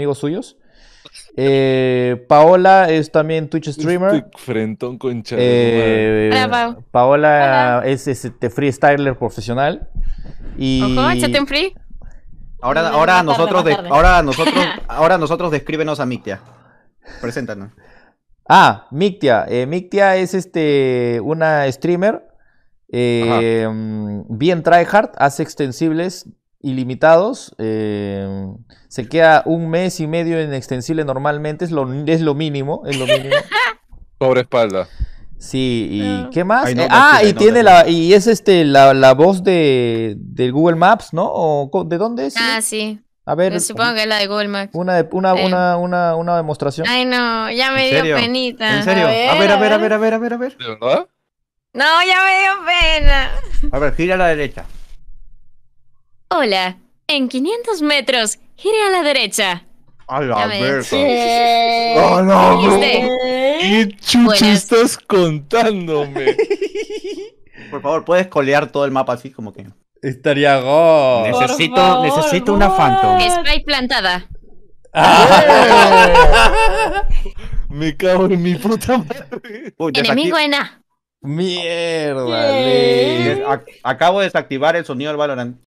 amigos suyos. Eh, Paola es también Twitch streamer. con eh, Paola es este freestyler profesional. Y... Ahora, ahora, nosotros ahora, nosotros, ahora nosotros, descríbenos a Mictia. Preséntanos. Ah, Mictia. Eh, Mictia es este una streamer. Mm, bien tryhard, hace extensibles ilimitados. Eh, se queda un mes y medio en extensible normalmente, es lo, es lo mínimo, es lo mínimo. sobre espalda. Sí, ¿y qué más? Eh, ah, y tiene la, y es este la, la voz de, de, Google Maps, ¿no? ¿O ¿De dónde es? Ah, sí. A ver. supongo que es la de Google Maps. Una, una, una, una, una, demostración. Ay, no, ya me dio pena penita. ¿En serio? A ver, a ver, a ver, a ver, a ver, a ver. ¿De verdad? No, ya me dio pena. A ver, gira a la derecha. Hola, en 500 metros, gire a la derecha. A la verga. ¿Qué? chucho no, ¿Qué estás contándome? Por favor, puedes colear todo el mapa así como que. Estaría go. Necesito, necesito una Phantom. Spray plantada. Ah. Me cago en mi puta madre. Enemigo en A. Mierda, Acabo de desactivar el sonido del Valorant.